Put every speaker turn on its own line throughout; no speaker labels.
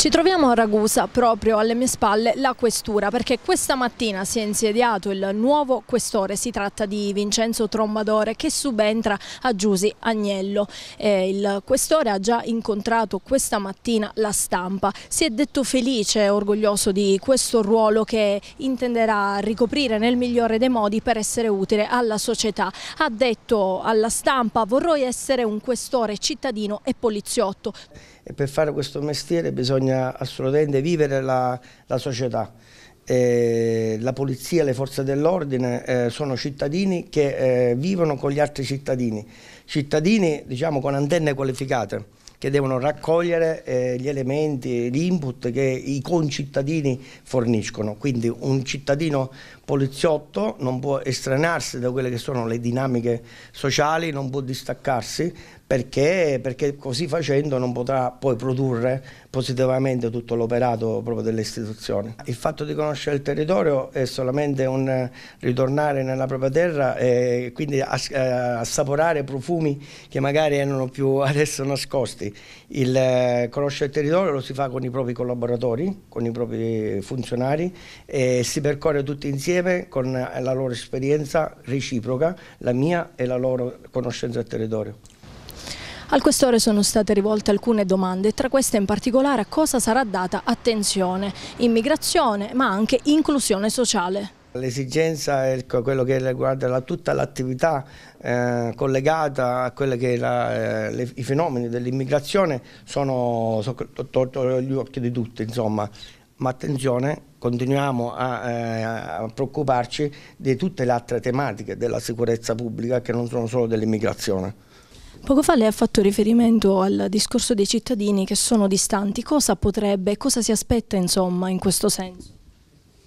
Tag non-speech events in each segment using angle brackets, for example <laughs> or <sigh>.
Ci troviamo a Ragusa, proprio alle mie spalle la questura, perché questa mattina si è insediato il nuovo questore, si tratta di Vincenzo Trombadore che subentra a Giusi Agnello. Eh, il questore ha già incontrato questa mattina la stampa, si è detto felice e orgoglioso di questo ruolo che intenderà ricoprire nel migliore dei modi per essere utile alla società. Ha detto alla stampa vorrei essere un questore cittadino e poliziotto e
per fare questo mestiere bisogna assolutamente vivere la, la società. Eh, la polizia, le forze dell'ordine eh, sono cittadini che eh, vivono con gli altri cittadini, cittadini diciamo con antenne qualificate che devono raccogliere eh, gli elementi, gli input che i concittadini forniscono. Quindi un cittadino poliziotto non può estranarsi da quelle che sono le dinamiche sociali, non può distaccarsi, perché, perché, così facendo non potrà poi produrre positivamente tutto l'operato proprio delle istituzioni. Il fatto di conoscere il territorio è solamente un ritornare nella propria terra e quindi eh, assaporare profumi che magari erano più <laughs> adesso nascosti. Il, eh, conoscere il territorio lo si fa con i propri collaboratori, con i propri funzionari e si percorre tutti insieme con la loro esperienza reciproca, la mia e la loro conoscenza del territorio.
Al questore sono state rivolte alcune domande, tra queste in particolare a cosa sarà data attenzione, immigrazione ma anche inclusione sociale.
L'esigenza è quello che riguarda la, tutta l'attività eh, collegata a quelli che la, eh, le, i fenomeni dell'immigrazione sono sotto gli occhi di tutti, insomma. ma attenzione, continuiamo a, eh, a preoccuparci di tutte le altre tematiche della sicurezza pubblica che non sono solo dell'immigrazione.
Poco fa lei ha fatto riferimento al discorso dei cittadini che sono distanti. Cosa potrebbe, cosa si aspetta insomma in questo senso?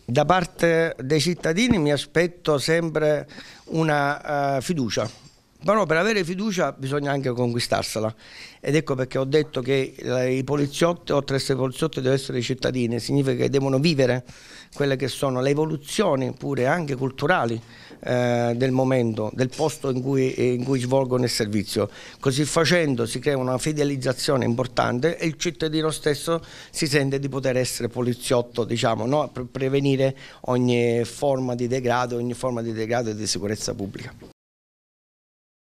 Da parte dei cittadini mi aspetto sempre una uh, fiducia però per avere fiducia bisogna anche conquistarsela ed ecco perché ho detto che i poliziotti, oltre ad essere poliziotti, devono essere cittadini, significa che devono vivere quelle che sono le evoluzioni pure anche culturali eh, del momento, del posto in cui, in cui, svolgono il servizio. Così facendo si crea una fidelizzazione importante e il cittadino stesso si sente di poter essere poliziotto, diciamo, no? per prevenire ogni forma di degrado, ogni forma di degrado e di sicurezza pubblica.